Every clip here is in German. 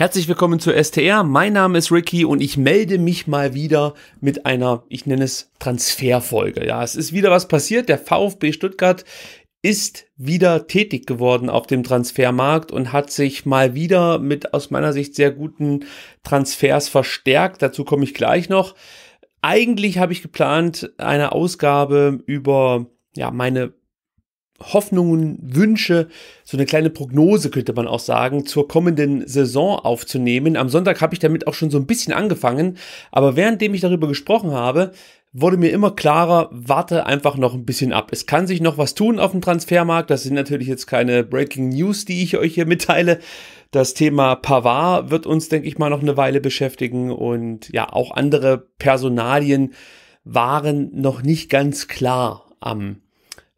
Herzlich willkommen zur STR. Mein Name ist Ricky und ich melde mich mal wieder mit einer, ich nenne es Transferfolge. Ja, es ist wieder was passiert. Der VfB Stuttgart ist wieder tätig geworden auf dem Transfermarkt und hat sich mal wieder mit aus meiner Sicht sehr guten Transfers verstärkt. Dazu komme ich gleich noch. Eigentlich habe ich geplant, eine Ausgabe über ja, meine Hoffnungen, Wünsche, so eine kleine Prognose könnte man auch sagen, zur kommenden Saison aufzunehmen. Am Sonntag habe ich damit auch schon so ein bisschen angefangen, aber währenddem ich darüber gesprochen habe, wurde mir immer klarer, warte einfach noch ein bisschen ab. Es kann sich noch was tun auf dem Transfermarkt. Das sind natürlich jetzt keine Breaking News, die ich euch hier mitteile. Das Thema Pavard wird uns, denke ich mal, noch eine Weile beschäftigen und ja, auch andere Personalien waren noch nicht ganz klar am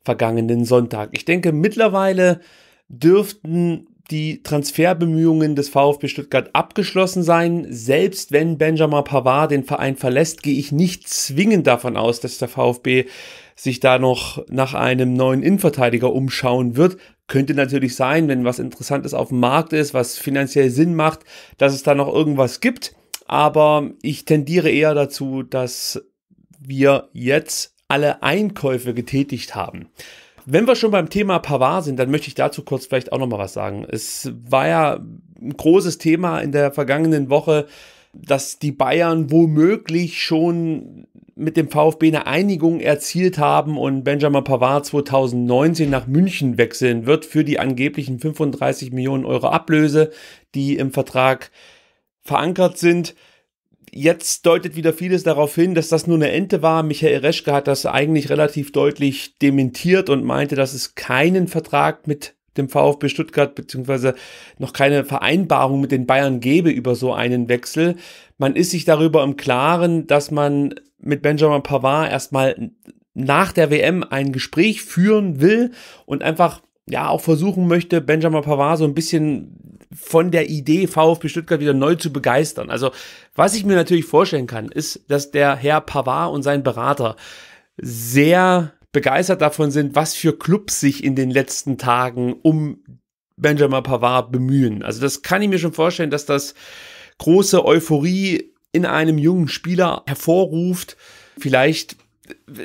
vergangenen Sonntag. Ich denke, mittlerweile dürften die Transferbemühungen des VfB Stuttgart abgeschlossen sein. Selbst wenn Benjamin Pavard den Verein verlässt, gehe ich nicht zwingend davon aus, dass der VfB sich da noch nach einem neuen Innenverteidiger umschauen wird. Könnte natürlich sein, wenn was Interessantes auf dem Markt ist, was finanziell Sinn macht, dass es da noch irgendwas gibt. Aber ich tendiere eher dazu, dass wir jetzt alle Einkäufe getätigt haben. Wenn wir schon beim Thema Pavard sind, dann möchte ich dazu kurz vielleicht auch nochmal was sagen. Es war ja ein großes Thema in der vergangenen Woche, dass die Bayern womöglich schon mit dem VfB eine Einigung erzielt haben und Benjamin Pavard 2019 nach München wechseln wird für die angeblichen 35 Millionen Euro Ablöse, die im Vertrag verankert sind. Jetzt deutet wieder vieles darauf hin, dass das nur eine Ente war. Michael Reschke hat das eigentlich relativ deutlich dementiert und meinte, dass es keinen Vertrag mit dem VfB Stuttgart beziehungsweise noch keine Vereinbarung mit den Bayern gebe über so einen Wechsel. Man ist sich darüber im Klaren, dass man mit Benjamin Pavard erstmal nach der WM ein Gespräch führen will und einfach ja auch versuchen möchte, Benjamin Pavard so ein bisschen von der Idee, VfB Stuttgart wieder neu zu begeistern. Also, was ich mir natürlich vorstellen kann, ist, dass der Herr Pavard und sein Berater sehr begeistert davon sind, was für Clubs sich in den letzten Tagen um Benjamin Pavard bemühen. Also, das kann ich mir schon vorstellen, dass das große Euphorie in einem jungen Spieler hervorruft. Vielleicht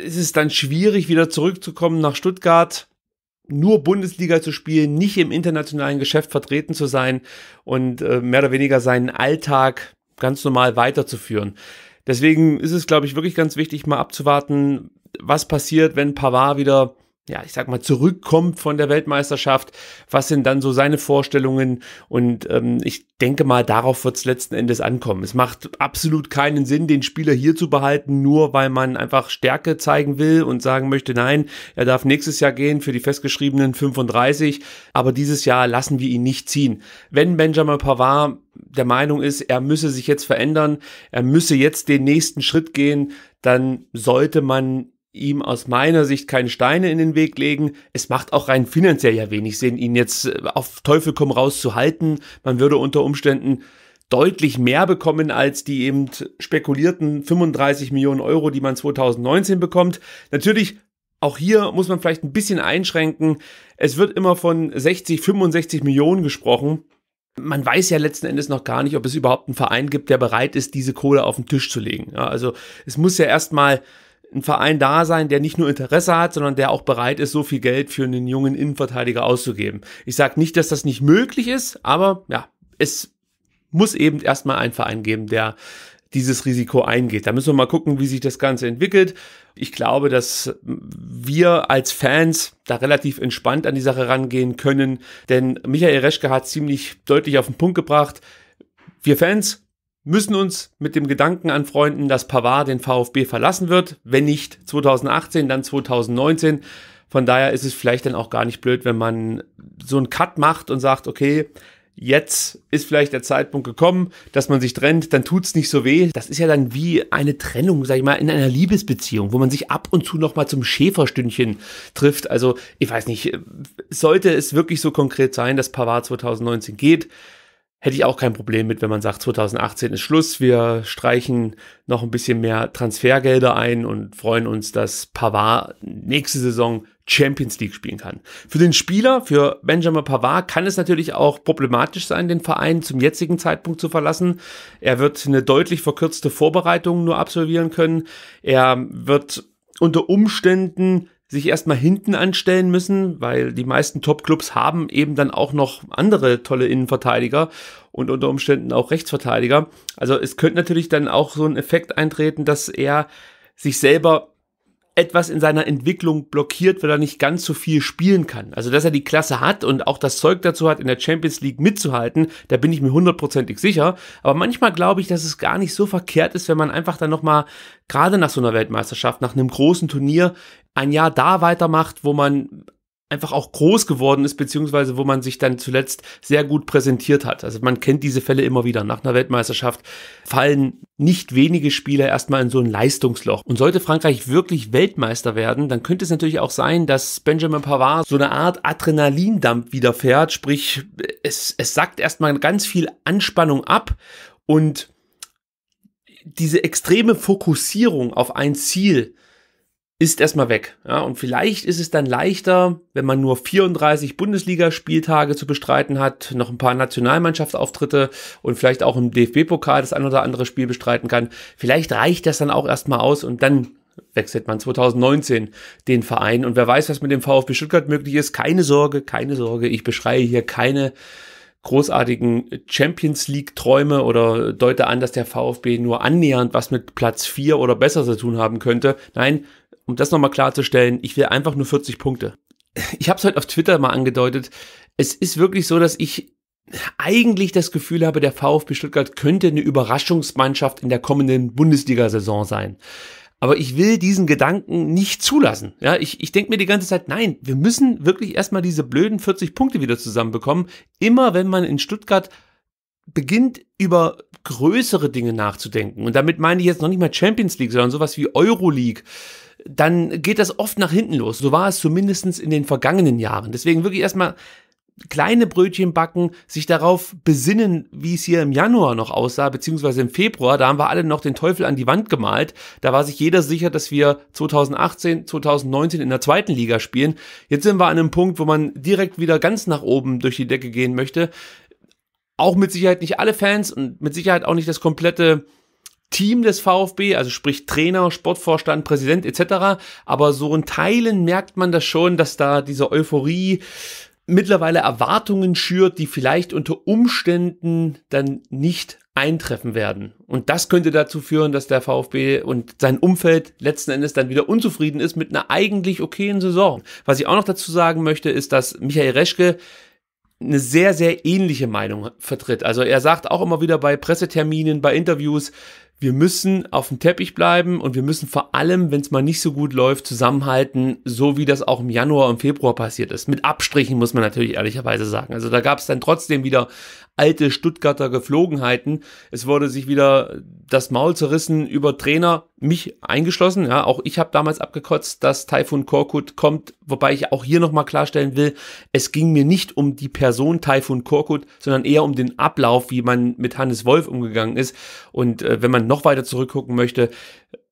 ist es dann schwierig, wieder zurückzukommen nach Stuttgart nur Bundesliga zu spielen, nicht im internationalen Geschäft vertreten zu sein und äh, mehr oder weniger seinen Alltag ganz normal weiterzuführen. Deswegen ist es, glaube ich, wirklich ganz wichtig, mal abzuwarten, was passiert, wenn Pavard wieder ja, ich sag mal, zurückkommt von der Weltmeisterschaft. Was sind dann so seine Vorstellungen? Und ähm, ich denke mal, darauf wird es letzten Endes ankommen. Es macht absolut keinen Sinn, den Spieler hier zu behalten, nur weil man einfach Stärke zeigen will und sagen möchte, nein, er darf nächstes Jahr gehen für die festgeschriebenen 35, aber dieses Jahr lassen wir ihn nicht ziehen. Wenn Benjamin Pavard der Meinung ist, er müsse sich jetzt verändern, er müsse jetzt den nächsten Schritt gehen, dann sollte man ihm aus meiner Sicht keine Steine in den Weg legen. Es macht auch rein finanziell ja wenig Sinn, ihn jetzt äh, auf Teufel komm raus zu halten. Man würde unter Umständen deutlich mehr bekommen als die eben spekulierten 35 Millionen Euro, die man 2019 bekommt. Natürlich auch hier muss man vielleicht ein bisschen einschränken. Es wird immer von 60, 65 Millionen gesprochen. Man weiß ja letzten Endes noch gar nicht, ob es überhaupt einen Verein gibt, der bereit ist, diese Kohle auf den Tisch zu legen. Ja, also es muss ja erstmal ein Verein da sein, der nicht nur Interesse hat, sondern der auch bereit ist, so viel Geld für einen jungen Innenverteidiger auszugeben. Ich sage nicht, dass das nicht möglich ist, aber ja, es muss eben erstmal einen Verein geben, der dieses Risiko eingeht. Da müssen wir mal gucken, wie sich das Ganze entwickelt. Ich glaube, dass wir als Fans da relativ entspannt an die Sache rangehen können, denn Michael Reschke hat ziemlich deutlich auf den Punkt gebracht. Wir Fans müssen uns mit dem Gedanken anfreunden, dass Pavard den VfB verlassen wird. Wenn nicht 2018, dann 2019. Von daher ist es vielleicht dann auch gar nicht blöd, wenn man so einen Cut macht und sagt, okay, jetzt ist vielleicht der Zeitpunkt gekommen, dass man sich trennt, dann tut's nicht so weh. Das ist ja dann wie eine Trennung, sag ich mal, in einer Liebesbeziehung, wo man sich ab und zu nochmal zum Schäferstündchen trifft. Also, ich weiß nicht, sollte es wirklich so konkret sein, dass Pavard 2019 geht, hätte ich auch kein Problem mit, wenn man sagt, 2018 ist Schluss, wir streichen noch ein bisschen mehr Transfergelder ein und freuen uns, dass Pavard nächste Saison Champions League spielen kann. Für den Spieler, für Benjamin Pavard, kann es natürlich auch problematisch sein, den Verein zum jetzigen Zeitpunkt zu verlassen. Er wird eine deutlich verkürzte Vorbereitung nur absolvieren können. Er wird unter Umständen sich erstmal hinten anstellen müssen, weil die meisten Top-Clubs haben eben dann auch noch andere tolle Innenverteidiger und unter Umständen auch Rechtsverteidiger. Also es könnte natürlich dann auch so ein Effekt eintreten, dass er sich selber etwas in seiner Entwicklung blockiert, weil er nicht ganz so viel spielen kann. Also, dass er die Klasse hat und auch das Zeug dazu hat, in der Champions League mitzuhalten, da bin ich mir hundertprozentig sicher. Aber manchmal glaube ich, dass es gar nicht so verkehrt ist, wenn man einfach dann nochmal, gerade nach so einer Weltmeisterschaft, nach einem großen Turnier, ein Jahr da weitermacht, wo man einfach auch groß geworden ist, beziehungsweise wo man sich dann zuletzt sehr gut präsentiert hat. Also man kennt diese Fälle immer wieder. Nach einer Weltmeisterschaft fallen nicht wenige Spieler erstmal in so ein Leistungsloch. Und sollte Frankreich wirklich Weltmeister werden, dann könnte es natürlich auch sein, dass Benjamin Pavard so eine Art Adrenalindump widerfährt. Sprich, es, es sackt erstmal ganz viel Anspannung ab und diese extreme Fokussierung auf ein Ziel, ist erstmal weg. Ja, und vielleicht ist es dann leichter, wenn man nur 34 Bundesligaspieltage zu bestreiten hat, noch ein paar Nationalmannschaftsauftritte und vielleicht auch im DFB-Pokal das ein oder andere Spiel bestreiten kann. Vielleicht reicht das dann auch erstmal aus und dann wechselt man 2019 den Verein. Und wer weiß, was mit dem VfB Stuttgart möglich ist. Keine Sorge, keine Sorge. Ich beschreie hier keine großartigen Champions League-Träume oder deute an, dass der VfB nur annähernd was mit Platz 4 oder besser zu tun haben könnte. Nein, um das nochmal klarzustellen, ich will einfach nur 40 Punkte. Ich habe es heute auf Twitter mal angedeutet. Es ist wirklich so, dass ich eigentlich das Gefühl habe, der VfB Stuttgart könnte eine Überraschungsmannschaft in der kommenden Bundesliga-Saison sein. Aber ich will diesen Gedanken nicht zulassen. Ja, ich, ich denke mir die ganze Zeit, nein, wir müssen wirklich erstmal diese blöden 40 Punkte wieder zusammenbekommen. Immer wenn man in Stuttgart beginnt, über größere Dinge nachzudenken. Und damit meine ich jetzt noch nicht mal Champions League, sondern sowas wie Euroleague dann geht das oft nach hinten los. So war es zumindest in den vergangenen Jahren. Deswegen wirklich erstmal kleine Brötchen backen, sich darauf besinnen, wie es hier im Januar noch aussah, beziehungsweise im Februar, da haben wir alle noch den Teufel an die Wand gemalt. Da war sich jeder sicher, dass wir 2018, 2019 in der zweiten Liga spielen. Jetzt sind wir an einem Punkt, wo man direkt wieder ganz nach oben durch die Decke gehen möchte. Auch mit Sicherheit nicht alle Fans und mit Sicherheit auch nicht das komplette Team des VfB, also sprich Trainer, Sportvorstand, Präsident etc. Aber so in Teilen merkt man das schon, dass da diese Euphorie mittlerweile Erwartungen schürt, die vielleicht unter Umständen dann nicht eintreffen werden. Und das könnte dazu führen, dass der VfB und sein Umfeld letzten Endes dann wieder unzufrieden ist mit einer eigentlich okayen Saison. Was ich auch noch dazu sagen möchte, ist, dass Michael Reschke eine sehr, sehr ähnliche Meinung vertritt. Also er sagt auch immer wieder bei Presseterminen, bei Interviews, wir müssen auf dem Teppich bleiben und wir müssen vor allem, wenn es mal nicht so gut läuft, zusammenhalten, so wie das auch im Januar und Februar passiert ist. Mit Abstrichen muss man natürlich ehrlicherweise sagen. Also da gab es dann trotzdem wieder alte Stuttgarter Geflogenheiten. Es wurde sich wieder das Maul zerrissen über Trainer, mich eingeschlossen. Ja, auch ich habe damals abgekotzt, dass Taifun Korkut kommt, wobei ich auch hier nochmal klarstellen will, es ging mir nicht um die Person Taifun Korkut, sondern eher um den Ablauf, wie man mit Hannes Wolf umgegangen ist. Und äh, wenn man noch weiter zurückgucken möchte,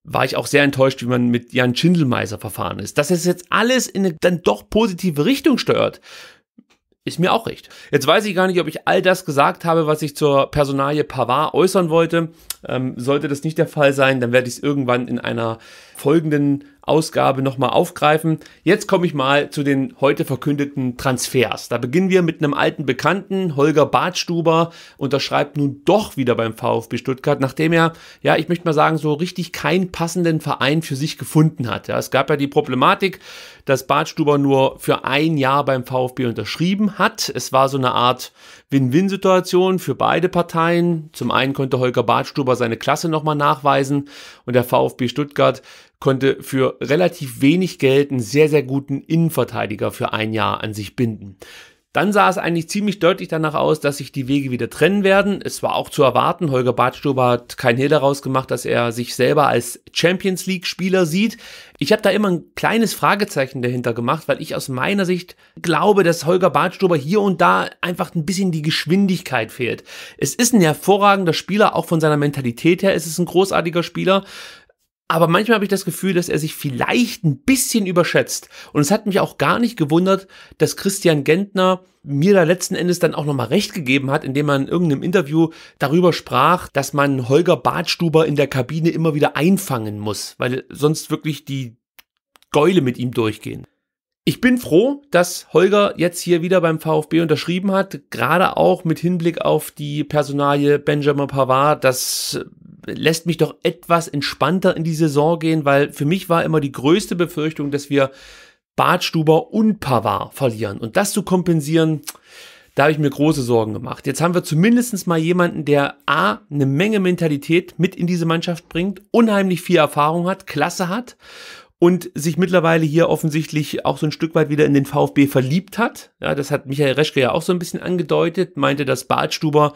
war ich auch sehr enttäuscht, wie man mit Jan Schindelmeiser verfahren ist. Dass es jetzt alles in eine dann doch positive Richtung steuert, ist mir auch recht. Jetzt weiß ich gar nicht, ob ich all das gesagt habe, was ich zur Personalie Pavard äußern wollte. Ähm, sollte das nicht der Fall sein, dann werde ich es irgendwann in einer folgenden Ausgabe nochmal aufgreifen. Jetzt komme ich mal zu den heute verkündeten Transfers. Da beginnen wir mit einem alten Bekannten, Holger Badstuber, unterschreibt nun doch wieder beim VfB Stuttgart, nachdem er, ja, ich möchte mal sagen, so richtig keinen passenden Verein für sich gefunden hat. Ja, es gab ja die Problematik, dass Badstuber nur für ein Jahr beim VfB unterschrieben hat. Es war so eine Art Win-Win-Situation für beide Parteien. Zum einen konnte Holger Badstuber seine Klasse nochmal nachweisen und der VfB Stuttgart konnte für relativ wenig Geld einen sehr, sehr guten Innenverteidiger für ein Jahr an sich binden. Dann sah es eigentlich ziemlich deutlich danach aus, dass sich die Wege wieder trennen werden. Es war auch zu erwarten. Holger Badstuber hat kein Hehl daraus gemacht, dass er sich selber als Champions League Spieler sieht. Ich habe da immer ein kleines Fragezeichen dahinter gemacht, weil ich aus meiner Sicht glaube, dass Holger Badstuber hier und da einfach ein bisschen die Geschwindigkeit fehlt. Es ist ein hervorragender Spieler, auch von seiner Mentalität her ist es ein großartiger Spieler. Aber manchmal habe ich das Gefühl, dass er sich vielleicht ein bisschen überschätzt. Und es hat mich auch gar nicht gewundert, dass Christian Gentner mir da letzten Endes dann auch nochmal recht gegeben hat, indem man in irgendeinem Interview darüber sprach, dass man Holger Bartstuber in der Kabine immer wieder einfangen muss, weil sonst wirklich die Geule mit ihm durchgehen. Ich bin froh, dass Holger jetzt hier wieder beim VfB unterschrieben hat, gerade auch mit Hinblick auf die Personalie Benjamin Pavard. Das äh, lässt mich doch etwas entspannter in die Saison gehen, weil für mich war immer die größte Befürchtung, dass wir Badstuber und Pavard verlieren. Und das zu kompensieren, da habe ich mir große Sorgen gemacht. Jetzt haben wir zumindest mal jemanden, der A, eine Menge Mentalität mit in diese Mannschaft bringt, unheimlich viel Erfahrung hat, Klasse hat und sich mittlerweile hier offensichtlich auch so ein Stück weit wieder in den VfB verliebt hat. Ja, das hat Michael Reschke ja auch so ein bisschen angedeutet, meinte, dass Badstuber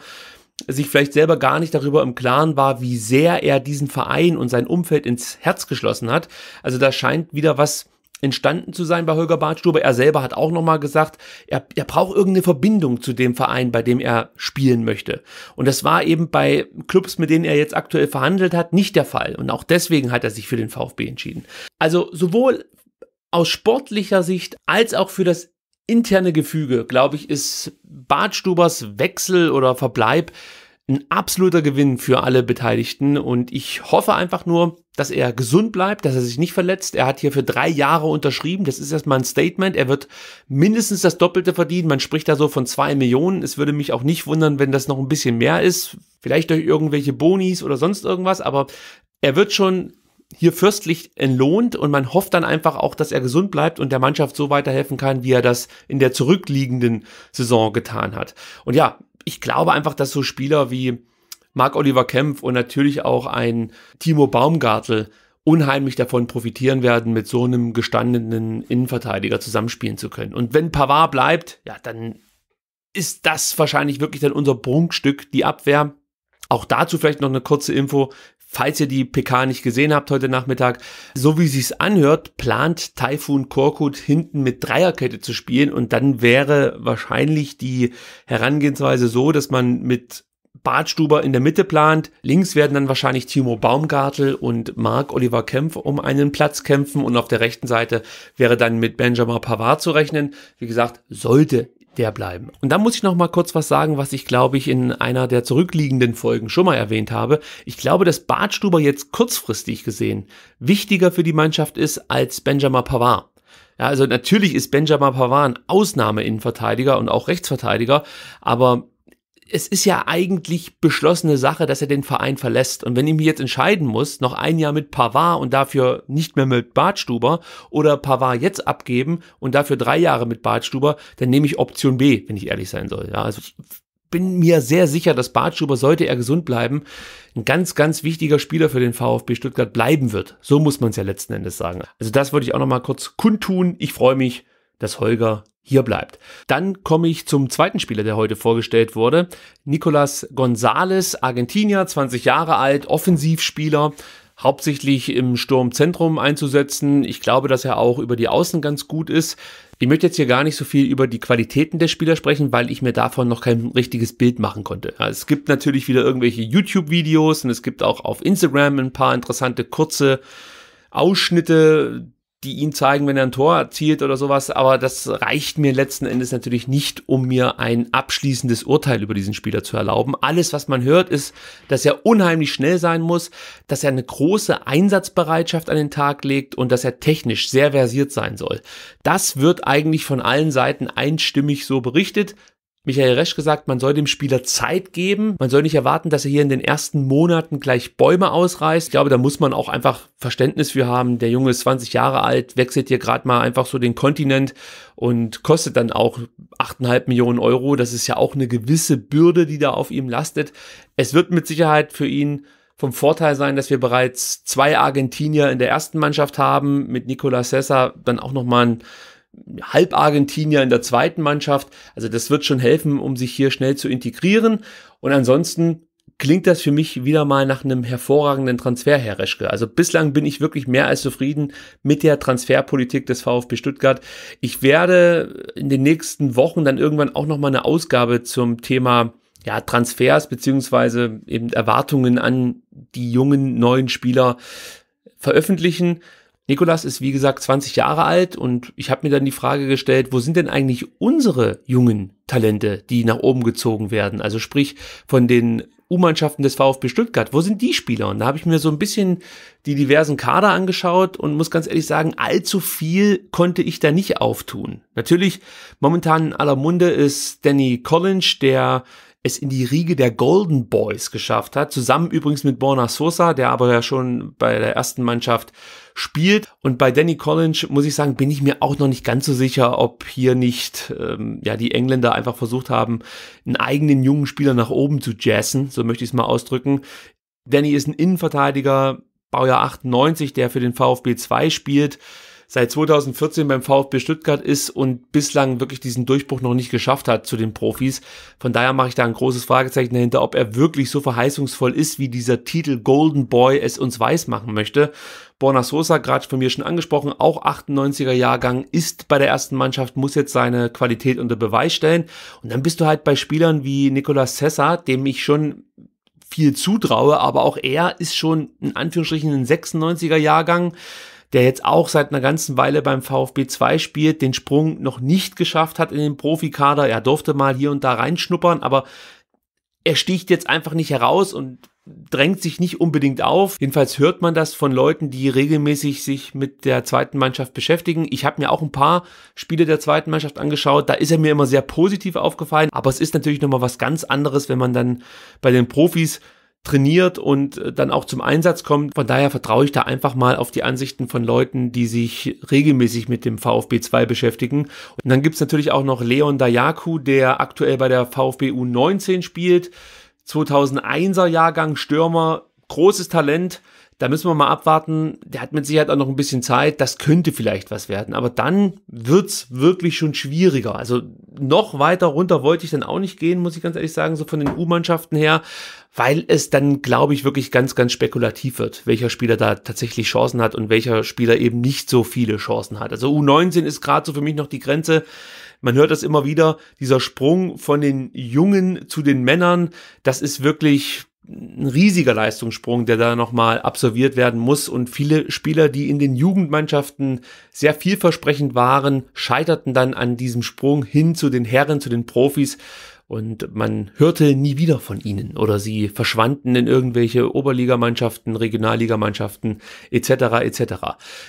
sich vielleicht selber gar nicht darüber im Klaren war, wie sehr er diesen Verein und sein Umfeld ins Herz geschlossen hat. Also da scheint wieder was entstanden zu sein bei Holger Badstube. Er selber hat auch nochmal gesagt, er, er braucht irgendeine Verbindung zu dem Verein, bei dem er spielen möchte. Und das war eben bei Clubs, mit denen er jetzt aktuell verhandelt hat, nicht der Fall. Und auch deswegen hat er sich für den VfB entschieden. Also sowohl aus sportlicher Sicht als auch für das interne Gefüge, glaube ich, ist Badstubers Wechsel oder Verbleib ein absoluter Gewinn für alle Beteiligten und ich hoffe einfach nur, dass er gesund bleibt, dass er sich nicht verletzt. Er hat hier für drei Jahre unterschrieben. Das ist erstmal ein Statement. Er wird mindestens das Doppelte verdienen. Man spricht da so von zwei Millionen. Es würde mich auch nicht wundern, wenn das noch ein bisschen mehr ist. Vielleicht durch irgendwelche Bonis oder sonst irgendwas, aber er wird schon hier fürstlich entlohnt und man hofft dann einfach auch, dass er gesund bleibt und der Mannschaft so weiterhelfen kann, wie er das in der zurückliegenden Saison getan hat. Und ja, ich glaube einfach, dass so Spieler wie Marc-Oliver Kempf und natürlich auch ein Timo Baumgartel unheimlich davon profitieren werden, mit so einem gestandenen Innenverteidiger zusammenspielen zu können. Und wenn Pavard bleibt, ja, dann ist das wahrscheinlich wirklich dann unser Prunkstück, die Abwehr. Auch dazu vielleicht noch eine kurze Info. Falls ihr die PK nicht gesehen habt heute Nachmittag, so wie sich's anhört, plant Typhoon Korkut hinten mit Dreierkette zu spielen und dann wäre wahrscheinlich die Herangehensweise so, dass man mit Bartstuber in der Mitte plant. Links werden dann wahrscheinlich Timo Baumgartel und Marc Oliver Kempf um einen Platz kämpfen und auf der rechten Seite wäre dann mit Benjamin Pavard zu rechnen. Wie gesagt, sollte der bleiben. Und dann muss ich noch mal kurz was sagen, was ich glaube ich in einer der zurückliegenden Folgen schon mal erwähnt habe. Ich glaube, dass Bartstuber jetzt kurzfristig gesehen wichtiger für die Mannschaft ist als Benjamin Pavard. Ja, also natürlich ist Benjamin Pavard ein ausnahme und auch Rechtsverteidiger, aber es ist ja eigentlich beschlossene Sache, dass er den Verein verlässt. Und wenn ich mich jetzt entscheiden muss, noch ein Jahr mit Pavard und dafür nicht mehr mit Bartstuber oder Pavard jetzt abgeben und dafür drei Jahre mit Bartstuber, dann nehme ich Option B, wenn ich ehrlich sein soll. Ja, also ich bin mir sehr sicher, dass Bartstuber, sollte er gesund bleiben, ein ganz, ganz wichtiger Spieler für den VfB Stuttgart bleiben wird. So muss man es ja letzten Endes sagen. Also das würde ich auch nochmal kurz kundtun. Ich freue mich dass Holger hier bleibt. Dann komme ich zum zweiten Spieler, der heute vorgestellt wurde. Nicolas González, Argentinier, 20 Jahre alt, Offensivspieler, hauptsächlich im Sturmzentrum einzusetzen. Ich glaube, dass er auch über die Außen ganz gut ist. Ich möchte jetzt hier gar nicht so viel über die Qualitäten der Spieler sprechen, weil ich mir davon noch kein richtiges Bild machen konnte. Ja, es gibt natürlich wieder irgendwelche YouTube-Videos und es gibt auch auf Instagram ein paar interessante kurze Ausschnitte die ihn zeigen, wenn er ein Tor erzielt oder sowas. Aber das reicht mir letzten Endes natürlich nicht, um mir ein abschließendes Urteil über diesen Spieler zu erlauben. Alles, was man hört, ist, dass er unheimlich schnell sein muss, dass er eine große Einsatzbereitschaft an den Tag legt und dass er technisch sehr versiert sein soll. Das wird eigentlich von allen Seiten einstimmig so berichtet. Michael Resch gesagt, man soll dem Spieler Zeit geben. Man soll nicht erwarten, dass er hier in den ersten Monaten gleich Bäume ausreißt. Ich glaube, da muss man auch einfach Verständnis für haben. Der Junge ist 20 Jahre alt, wechselt hier gerade mal einfach so den Kontinent und kostet dann auch 8,5 Millionen Euro. Das ist ja auch eine gewisse Bürde, die da auf ihm lastet. Es wird mit Sicherheit für ihn vom Vorteil sein, dass wir bereits zwei Argentinier in der ersten Mannschaft haben, mit Nicolas Sessa dann auch nochmal ein halb Argentinier in der zweiten Mannschaft. Also das wird schon helfen, um sich hier schnell zu integrieren. Und ansonsten klingt das für mich wieder mal nach einem hervorragenden Transfer, Herr Reschke. Also bislang bin ich wirklich mehr als zufrieden mit der Transferpolitik des VfB Stuttgart. Ich werde in den nächsten Wochen dann irgendwann auch nochmal eine Ausgabe zum Thema ja, Transfers beziehungsweise eben Erwartungen an die jungen neuen Spieler veröffentlichen. Nikolas ist wie gesagt 20 Jahre alt und ich habe mir dann die Frage gestellt, wo sind denn eigentlich unsere jungen Talente, die nach oben gezogen werden? Also sprich von den U-Mannschaften des VfB Stuttgart, wo sind die Spieler? Und da habe ich mir so ein bisschen die diversen Kader angeschaut und muss ganz ehrlich sagen, allzu viel konnte ich da nicht auftun. Natürlich, momentan in aller Munde ist Danny Collins, der es in die Riege der Golden Boys geschafft hat, zusammen übrigens mit Borna Sosa, der aber ja schon bei der ersten Mannschaft spielt. Und bei Danny Collins, muss ich sagen, bin ich mir auch noch nicht ganz so sicher, ob hier nicht ähm, ja, die Engländer einfach versucht haben, einen eigenen jungen Spieler nach oben zu jazzen, so möchte ich es mal ausdrücken. Danny ist ein Innenverteidiger, Baujahr 98, der für den VfB 2 spielt seit 2014 beim VfB Stuttgart ist und bislang wirklich diesen Durchbruch noch nicht geschafft hat zu den Profis. Von daher mache ich da ein großes Fragezeichen dahinter, ob er wirklich so verheißungsvoll ist, wie dieser Titel Golden Boy es uns weiß machen möchte. Borna Sosa, gerade von mir schon angesprochen, auch 98er Jahrgang, ist bei der ersten Mannschaft, muss jetzt seine Qualität unter Beweis stellen. Und dann bist du halt bei Spielern wie Nicolas Sessa, dem ich schon viel zutraue, aber auch er ist schon in Anführungsstrichen ein 96er Jahrgang, der jetzt auch seit einer ganzen Weile beim VfB 2 spielt, den Sprung noch nicht geschafft hat in den Profikader. Er durfte mal hier und da reinschnuppern, aber er sticht jetzt einfach nicht heraus und drängt sich nicht unbedingt auf. Jedenfalls hört man das von Leuten, die regelmäßig sich mit der zweiten Mannschaft beschäftigen. Ich habe mir auch ein paar Spiele der zweiten Mannschaft angeschaut. Da ist er mir immer sehr positiv aufgefallen. Aber es ist natürlich nochmal was ganz anderes, wenn man dann bei den Profis trainiert und äh, dann auch zum Einsatz kommt. Von daher vertraue ich da einfach mal auf die Ansichten von Leuten, die sich regelmäßig mit dem VfB 2 beschäftigen. Und dann gibt's natürlich auch noch Leon Dayaku, der aktuell bei der VfB U19 spielt. 2001er Jahrgang Stürmer, großes Talent, da müssen wir mal abwarten. Der hat mit Sicherheit auch noch ein bisschen Zeit. Das könnte vielleicht was werden. Aber dann wird's wirklich schon schwieriger. Also noch weiter runter wollte ich dann auch nicht gehen, muss ich ganz ehrlich sagen, so von den U-Mannschaften her, weil es dann, glaube ich, wirklich ganz, ganz spekulativ wird, welcher Spieler da tatsächlich Chancen hat und welcher Spieler eben nicht so viele Chancen hat. Also U19 ist gerade so für mich noch die Grenze. Man hört das immer wieder, dieser Sprung von den Jungen zu den Männern, das ist wirklich, ein riesiger Leistungssprung, der da nochmal absolviert werden muss. Und viele Spieler, die in den Jugendmannschaften sehr vielversprechend waren, scheiterten dann an diesem Sprung hin zu den Herren, zu den Profis. Und man hörte nie wieder von ihnen oder sie verschwanden in irgendwelche Oberligamannschaften, Regionalligamannschaften etc. etc.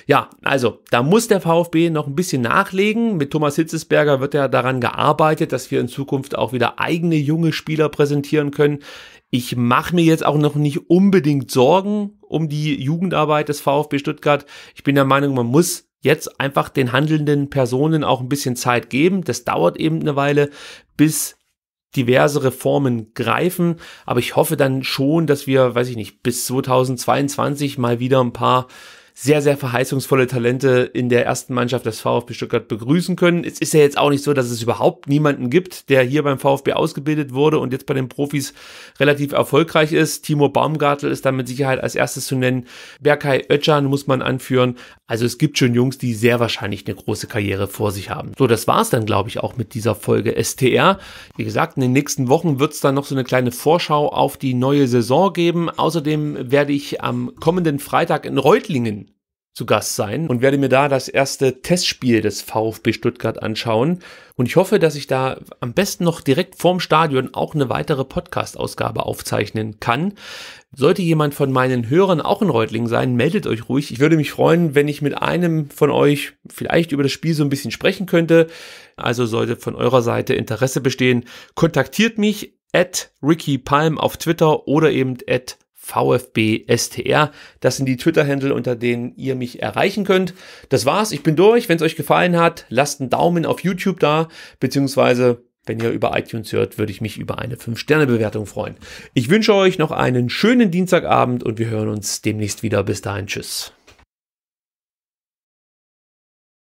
Ja, also da muss der VfB noch ein bisschen nachlegen. Mit Thomas Hitzesberger wird ja daran gearbeitet, dass wir in Zukunft auch wieder eigene junge Spieler präsentieren können ich mache mir jetzt auch noch nicht unbedingt Sorgen um die Jugendarbeit des VfB Stuttgart. Ich bin der Meinung, man muss jetzt einfach den handelnden Personen auch ein bisschen Zeit geben. Das dauert eben eine Weile, bis diverse Reformen greifen. Aber ich hoffe dann schon, dass wir, weiß ich nicht, bis 2022 mal wieder ein paar sehr, sehr verheißungsvolle Talente in der ersten Mannschaft des VfB Stuttgart begrüßen können. Es ist ja jetzt auch nicht so, dass es überhaupt niemanden gibt, der hier beim VfB ausgebildet wurde und jetzt bei den Profis relativ erfolgreich ist. Timo Baumgartel ist da mit Sicherheit als erstes zu nennen. Berkay Özcan muss man anführen. Also es gibt schon Jungs, die sehr wahrscheinlich eine große Karriere vor sich haben. So, das war's dann, glaube ich, auch mit dieser Folge STR. Wie gesagt, in den nächsten Wochen wird's dann noch so eine kleine Vorschau auf die neue Saison geben. Außerdem werde ich am kommenden Freitag in Reutlingen zu Gast sein und werde mir da das erste Testspiel des VfB Stuttgart anschauen. Und ich hoffe, dass ich da am besten noch direkt vorm Stadion auch eine weitere Podcast-Ausgabe aufzeichnen kann. Sollte jemand von meinen Hörern auch in Reutling sein, meldet euch ruhig. Ich würde mich freuen, wenn ich mit einem von euch vielleicht über das Spiel so ein bisschen sprechen könnte. Also sollte von eurer Seite Interesse bestehen, kontaktiert mich at Ricky Palm auf Twitter oder eben at VfBSTR. Das sind die Twitter-Händel, unter denen ihr mich erreichen könnt. Das war's. Ich bin durch. Wenn es euch gefallen hat, lasst einen Daumen auf YouTube da, beziehungsweise wenn ihr über iTunes hört, würde ich mich über eine 5-Sterne-Bewertung freuen. Ich wünsche euch noch einen schönen Dienstagabend und wir hören uns demnächst wieder. Bis dahin, tschüss.